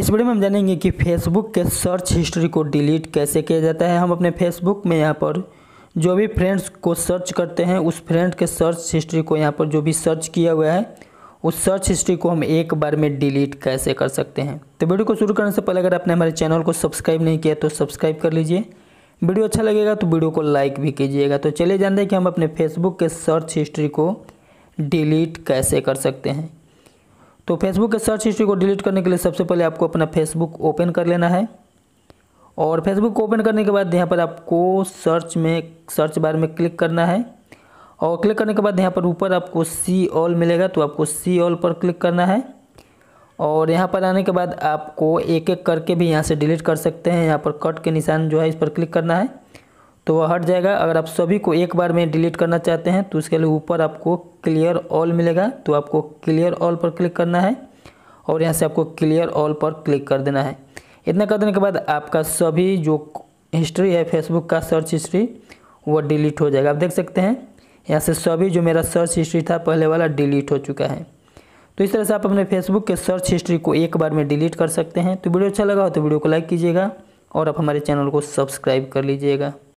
इस वीडियो में हम जानेंगे कि फेसबुक के सर्च हिस्ट्री को डिलीट कैसे किया जाता है हम अपने फेसबुक में यहाँ पर जो भी फ्रेंड्स को सर्च करते हैं उस फ्रेंड के सर्च हिस्ट्री को यहाँ पर जो भी सर्च किया हुआ है उस सर्च हिस्ट्री को हम एक बार में डिलीट कैसे कर सकते हैं तो वीडियो को शुरू करने से पहले अगर आपने हमारे चैनल को सब्सक्राइब नहीं किया तो सब्सक्राइब कर लीजिए वीडियो अच्छा लगेगा तो वीडियो को लाइक भी कीजिएगा तो चलिए जानते हैं कि हम अपने फेसबुक के सर्च हिस्ट्री को डिलीट कैसे कर सकते हैं तो फेसबुक के सर्च हिस्ट्री को डिलीट करने के लिए सबसे पहले आपको अपना फेसबुक ओपन कर लेना है और फेसबुक को ओपन करने के बाद यहाँ पर आपको सर्च में सर्च बार में क्लिक करना है और क्लिक करने के बाद यहाँ पर ऊपर आपको सी ऑल मिलेगा तो आपको सी ऑल पर क्लिक करना है और यहाँ पर आने के बाद आपको एक एक करके भी यहाँ से डिलीट कर सकते हैं यहाँ पर कट के निशान जो है इस पर क्लिक करना है तो वह हट जाएगा अगर आप सभी को एक बार में डिलीट करना चाहते हैं तो उसके लिए ऊपर आपको क्लियर ऑल मिलेगा तो आपको क्लियर ऑल पर क्लिक करना है और यहाँ से आपको क्लियर ऑल पर क्लिक कर देना है इतना कर देने के बाद आपका सभी जो हिस्ट्री है फेसबुक का सर्च हिस्ट्री वह डिलीट हो जाएगा आप देख सकते हैं यहाँ से सभी जो मेरा सर्च हिस्ट्री था पहले वाला डिलीट हो चुका है तो इस तरह से आप अपने फेसबुक के सर्च हिस्ट्री को एक बार में डिलीट कर सकते हैं तो वीडियो अच्छा लगा हो तो वीडियो को लाइक कीजिएगा और आप हमारे चैनल को सब्सक्राइब कर लीजिएगा